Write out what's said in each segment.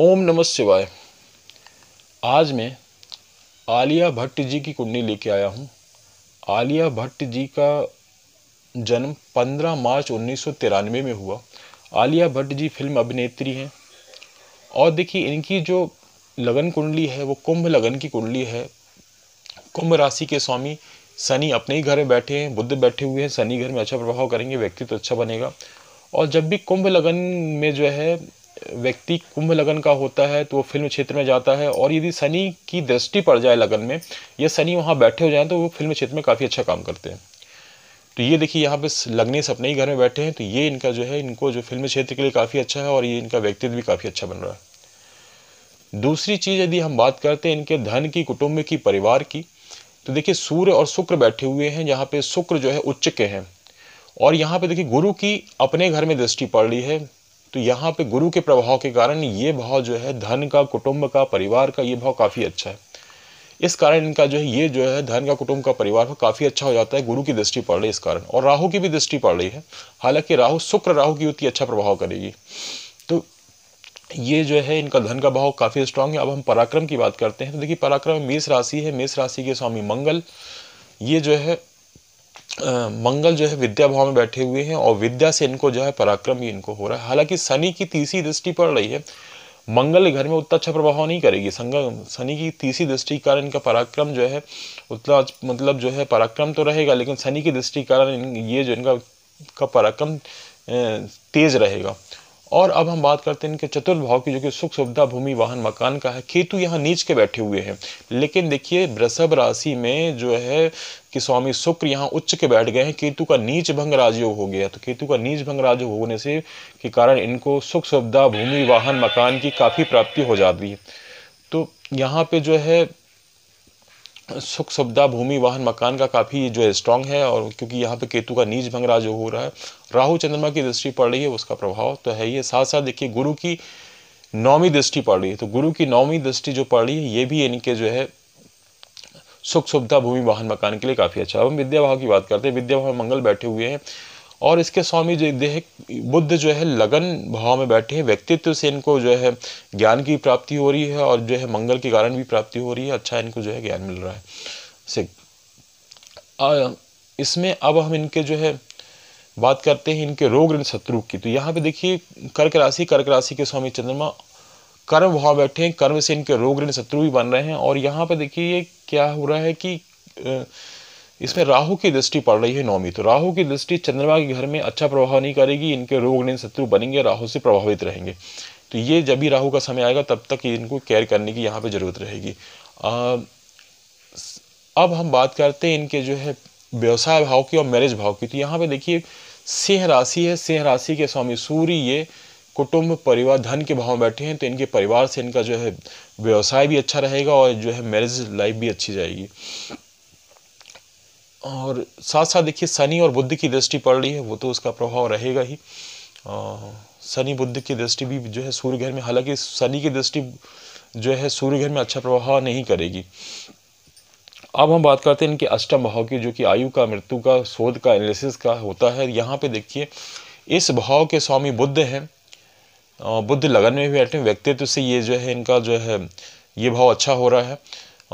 ओम नमः शिवाय आज मैं आलिया भट्ट जी की कुंडली लेके आया हूँ आलिया भट्ट जी का जन्म 15 मार्च उन्नीस में हुआ आलिया भट्ट जी फिल्म अभिनेत्री हैं और देखिए इनकी जो लगन कुंडली है वो कुंभ लगन की कुंडली है कुंभ राशि के स्वामी शनि अपने ही घर में बैठे हैं बुद्ध बैठे हुए हैं शनि घर में अच्छा प्रभाव करेंगे व्यक्तित्व तो अच्छा बनेगा और जब भी कुंभ लगन में जो है व्यक्ति कुंभ लगन का होता है तो वो फिल्म क्षेत्र में जाता है और यदि शनि की दृष्टि पड़ जाए लगन में या शनि वहाँ बैठे हो जाए तो वो फिल्म क्षेत्र में काफ़ी अच्छा काम करते हैं तो ये देखिए यहाँ पे लगने से अपने ही घर में बैठे हैं तो ये इनका जो है इनको जो फिल्म क्षेत्र के लिए काफ़ी अच्छा है और ये इनका व्यक्तित्व भी काफ़ी अच्छा बन रहा है दूसरी चीज़ यदि हम बात करते हैं इनके धन की कुटुंब की परिवार की तो देखिए सूर्य और शुक्र बैठे हुए हैं जहाँ पे शुक्र जो है उच्च के हैं और यहाँ पे देखिए गुरु की अपने घर में दृष्टि पड़ रही है तो यहाँ पे गुरु के प्रभाव के कारण ये भाव जो है धन का कुटुंब का परिवार का ये भाव काफ़ी अच्छा है इस कारण इनका जो है ये जो है धन का कुटुंब का परिवार का काफ़ी अच्छा हो जाता है गुरु की दृष्टि पड़ रही है इस कारण और राहु की भी दृष्टि पड़ रही है हालांकि राहु शुक्र राहु की उतनी अच्छा प्रभाव करेगी तो ये जो है इनका धन का भाव काफ़ी स्ट्रांग है अब हम पराक्रम की बात करते हैं तो देखिए पराक्रम मेष राशि है मेष राशि के स्वामी मंगल ये जो है मंगल जो है विद्या भाव में बैठे हुए हैं और विद्या से इनको जो है पराक्रम ही इनको हो रहा है हालांकि शनि की तीसरी दृष्टि पड़ रही है मंगल घर में उतना अच्छा प्रभाव नहीं करेगी संगम शनि की तीसरी दृष्टि कारण इनका पराक्रम जो है उतना मतलब जो है पराक्रम तो रहेगा लेकिन शनि की दृष्टि कारण ये जो इनका का पराक्रम तेज रहेगा और अब हम बात करते हैं इनके चतुर्भाव की जो कि सुख सुविधा भूमि वाहन मकान का है केतु यहाँ नीच के बैठे हुए हैं लेकिन देखिए वृषभ राशि में जो है कि स्वामी शुक्र यहाँ उच्च के बैठ गए हैं केतु का नीच भंग राजयोग हो गया तो केतु का नीच भंग राजयोग होने से के कारण इनको सुख सुविधा भूमि वाहन मकान की काफ़ी प्राप्ति हो जाती है तो यहाँ पे जो है सुख सुविधा भूमि वाहन मकान का काफ़ी जो है स्ट्रांग है और क्योंकि यहाँ पे केतु का नीच भंगरा जो हो रहा है राहु चंद्रमा की दृष्टि पड़ रही है उसका प्रभाव तो है ये साथ साथ देखिए गुरु की नौवीं दृष्टि पड़ रही है तो गुरु की नौवीं दृष्टि जो पड़ रही है ये भी इनके जो है सुख सुविधा भूमि वाहन मकान के लिए काफ़ी अच्छा अब हम विद्या भाव की बात करते हैं विद्या भाव मंगल बैठे हुए हैं और इसके स्वामी जो देह बुद्ध जो है लगन भाव में बैठे हैं व्यक्तित्व से इनको जो है ज्ञान की प्राप्ति हो रही है और जो है मंगल के कारण भी प्राप्ति हो रही है अच्छा इनको जो है ज्ञान मिल रहा है सिख इसमें अब हम इनके जो है बात करते हैं इनके रोग ऋण शत्रु की तो यहाँ पे देखिए कर्क राशि कर्क राशि के स्वामी चंद्रमा कर्म भाव बैठे हैं कर्म से इनके रोग ऋण शत्रु भी बन रहे हैं और यहाँ पे देखिए ये क्या हो रहा है कि इसमें राहु की दृष्टि पड़ रही है नौमी तो राहु की दृष्टि चंद्रमा के घर में अच्छा प्रभाव नहीं करेगी इनके रोग ने शत्रु बनेंगे राहु से प्रभावित रहेंगे तो ये जब भी राहु का समय आएगा तब तक इनको केयर करने की यहाँ पे ज़रूरत रहेगी अब हम बात करते हैं इनके जो है व्यवसाय भाव की और मैरिज भाव की तो यहाँ पे देखिए सिंह राशि है सिंह राशि के स्वामी सूर्य ये कुटुंब परिवार धन के भाव में बैठे हैं तो इनके परिवार से इनका जो है व्यवसाय भी अच्छा रहेगा और जो है मैरिज लाइफ भी अच्छी जाएगी और साथ साथ देखिए शनि और बुद्ध की दृष्टि पड़ रही है वो तो उसका प्रभाव रहेगा ही शनि बुद्ध की दृष्टि भी जो है सूर्य घर में हालांकि शनि की दृष्टि जो है सूर्य घर में अच्छा प्रभाव नहीं करेगी अब हम बात करते हैं इनके अष्टम भाव की जो कि आयु का मृत्यु का शोध का एनालिसिस का होता है यहाँ पे देखिए इस भाव के स्वामी बुद्ध हैं बुद्ध लगन में भी बैठे व्यक्तित्व से ये जो है इनका जो है ये भाव अच्छा हो रहा है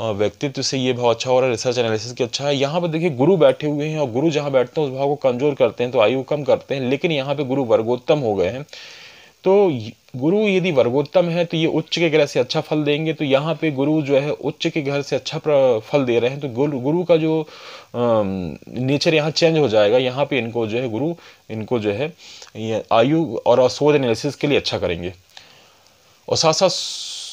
व्यक्तित्व से ये भाव अच्छा हो रहा है रिसर्च एनालिसिस की अच्छा है यहाँ पर देखिए गुरु बैठे हुए हैं और गुरु जहाँ बैठते हैं उस भाव को कमजोर करते हैं तो आयु कम करते हैं लेकिन यहाँ पर गुरु वर्गोत्तम हो गए हैं तो गुरु यदि वर्गोत्तम है तो ये उच्च के ग्रह से अच्छा फल देंगे तो यहाँ पे गुरु जो है उच्च के ग्रह से अच्छा फल दे रहे हैं तो गुरु गुरु का जो नेचर यहाँ चेंज हो जाएगा यहाँ पे इनको जो है गुरु इनको जो है आयु और शोध एनालिसिस के लिए अच्छा करेंगे और साथ साथ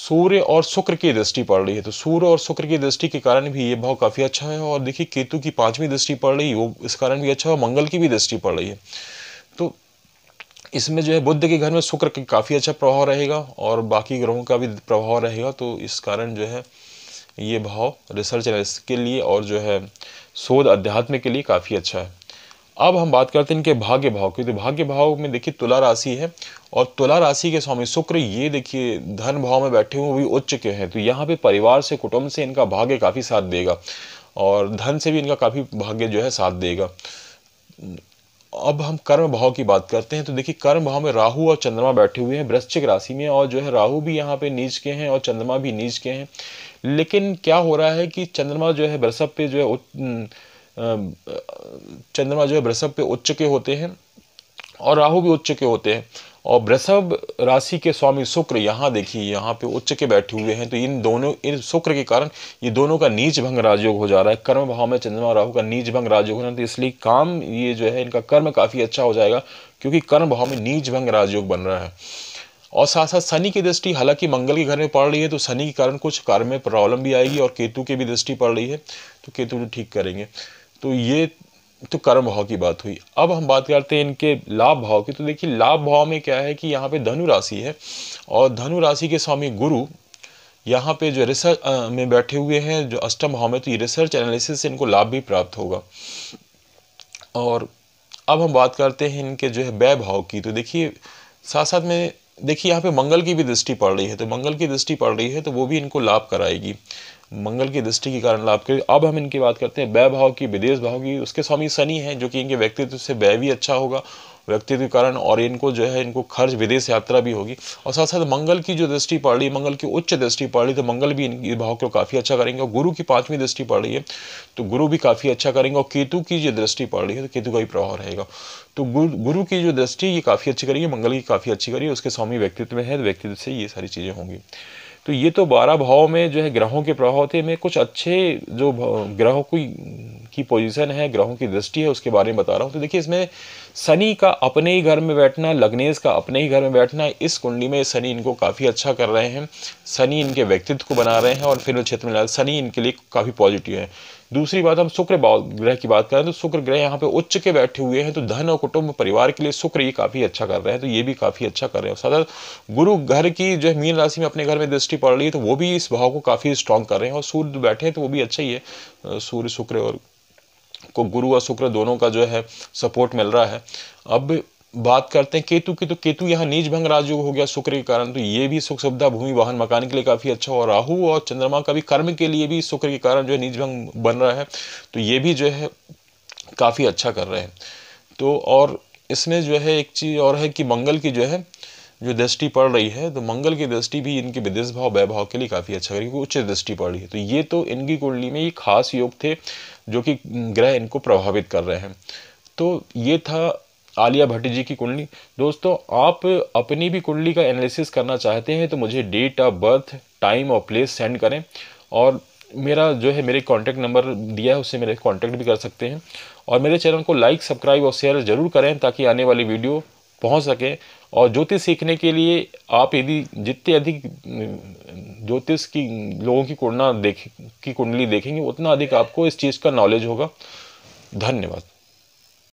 सूर्य और शुक्र की दृष्टि पड़ रही है तो सूर्य और शुक्र की दृष्टि के कारण भी ये भाव काफ़ी अच्छा है और देखिए केतु की पांचवी दृष्टि पड़ रही है वो इस कारण भी अच्छा है मंगल की भी दृष्टि पड़ रही है तो इसमें जो है बुद्ध के घर में शुक्र का काफ़ी अच्छा प्रभाव रहेगा और बाकी ग्रहों का भी प्रभाव रहेगा तो इस कारण जो है ये भाव रिसर्च के लिए और जो है शोध अध्यात्म के लिए काफ़ी अच्छा है अब हम बात करते हैं इनके भाग्य भाव की तो भाग्य भाव में देखिए तुला राशि है और तुला राशि के स्वामी शुक्र ये देखिए धन भाव में बैठे हुए भी उच्च के हैं तो यहाँ पे परिवार से कुटुंब से इनका भाग्य काफ़ी साथ देगा और धन से भी इनका काफ़ी भाग्य जो है साथ देगा अब हम कर्म भाव की बात करते हैं तो देखिए कर्म भाव में राहु और चंद्रमा बैठे हुए हैं वृश्चिक राशि में और जो है राहु भी यहाँ पे नीच के हैं और चंद्रमा भी नीच के हैं लेकिन क्या हो रहा है कि चंद्रमा जो है वृषभ पे जो है चंद्रमा जो है वृषभ पे उच्च के होते हैं और राहु भी उच्च के होते हैं और वृषभ राशि के स्वामी शुक्र यहाँ देखिए यहाँ पे उच्च के बैठे हुए हैं तो इन दोनों इन शुक्र के कारण ये दोनों का नीच भंग राजयोग हो जा रहा है कर्म भाव में चंद्रमा राहु का नीच भंग राजयोग हो रहा है तो इसलिए काम ये जो है इनका कर्म काफ़ी अच्छा हो जाएगा क्योंकि कर्म भाव में नीच भंग राजयोग बन रहा है और साथ साथ शनि की दृष्टि हालांकि मंगल के घर में पड़ रही है तो शनि के कारण कुछ कार्य में प्रॉब्लम भी आएगी और केतु की भी दृष्टि पड़ रही है तो केतु ठीक करेंगे तो ये तो कर्म भाव की बात हुई अब हम बात करते हैं इनके लाभ भाव की तो देखिए लाभ भाव में क्या है कि यहाँ पे धनु राशि है और धनु राशि के स्वामी गुरु यहाँ पे जो रिसर्च में बैठे हुए हैं जो अष्टम भाव में तो ये रिसर्च एनालिसिस से इनको लाभ भी प्राप्त होगा और अब हम बात करते हैं इनके जो है वै भाव की तो देखिए साथ साथ में देखिए यहाँ पे मंगल की भी दृष्टि पड़ रही है तो मंगल की दृष्टि पड़ रही है तो वो भी इनको लाभ कराएगी मंगल की दृष्टि के कारण लाभ करेगी अब हम इनकी बात करते हैं वय भाव की विदेश भाव की उसके स्वामी शनि हैं जो कि इनके व्यक्तित्व से व्यय भी अच्छा होगा व्यक्तित्व के कारण और इनको जो है इनको खर्च विदेश यात्रा भी होगी और साथ साथ मंगल की जो दृष्टि पड़ रही है मंगल की उच्च दृष्टि पड़ रही तो मंगल भी इनकी भाव को काफ़ी अच्छा करेंगे और गुरु की पांचवी दृष्टि पड़ रही है तो गुरु भी काफ़ी अच्छा करेंगे और केतु की जो दृष्टि पड़ रही है तो केतु का भी प्रभाव रहेगा तो गुरु गुरु की जो दृष्टि ये काफ़ी अच्छी करेगी मंगल की काफ़ी अच्छी करेगी उसके स्वामी व्यक्तित्व में है तो व्यक्तित्व से ये सारी चीज़ें होंगी तो ये तो बारह भाव में जो है ग्रहों के प्रभाव थे मैं कुछ अच्छे जो ग्रहों की की पोजीशन है ग्रहों की दृष्टि है उसके बारे में बता रहा हूँ तो देखिए इसमें शनि का अपने ही घर में बैठना लग्नेश का अपने ही घर में बैठना इस कुंडली में शनि इनको काफ़ी अच्छा कर रहे हैं शनि इनके व्यक्तित्व को बना रहे हैं और फिर क्षेत्र में शनि इनके लिए काफ़ी पॉजिटिव है दूसरी बात हम शुक्र ग्रह की बात करें तो शुक्र ग्रह यहाँ पे उच्च के बैठे हुए हैं तो धन और कुटुंब परिवार के लिए शुक्र ये काफ़ी अच्छा कर रहे हैं तो ये भी काफ़ी अच्छा कर रहे हैं साथ गुरु घर की जो है मीन राशि में अपने घर में दृष्टि पड़ रही है तो वो भी इस भाव को काफ़ी स्ट्रांग कर रहे हैं और सूर्य बैठे हैं तो वो भी अच्छा ही है सूर्य शुक्र और को गुरु और शुक्र दोनों का जो है सपोर्ट मिल रहा है अब बात करते हैं केतु की तो केतु यहाँ नीच भंग राजयोग हो गया शुक्र के कारण तो ये भी सुख सुविधा भूमि वाहन मकान के लिए काफ़ी अच्छा और राहु और चंद्रमा का भी कर्म के लिए भी शुक्र के कारण जो है नीच भंग बन रहा है तो ये भी जो है काफ़ी अच्छा कर रहे हैं तो और इसमें जो है एक चीज़ और है कि मंगल की जो है जो दृष्टि पड़ रही है तो मंगल की दृष्टि भी इनके विदेश भाव वैभाव के लिए काफ़ी अच्छा करेगी उच्च दृष्टि पड़ रही है तो ये तो इनकी कुंडली में ये खास योग थे जो कि ग्रह इनको प्रभावित कर रहे हैं तो ये था आलिया भट्ट जी की कुंडली दोस्तों आप अपनी भी कुंडली का एनालिसिस करना चाहते हैं तो मुझे डेट ऑफ बर्थ टाइम और प्लेस सेंड करें और मेरा जो है मेरे कॉन्टैक्ट नंबर दिया है उससे मेरे कॉन्टैक्ट भी कर सकते हैं और मेरे चैनल को लाइक सब्सक्राइब और शेयर ज़रूर करें ताकि आने वाली वीडियो पहुंच सकें और ज्योतिष सीखने के लिए आप यदि जितने अधिक ज्योतिष की लोगों की कुंडना देख की कुंडली देखेंगे उतना अधिक आपको इस चीज़ का नॉलेज होगा धन्यवाद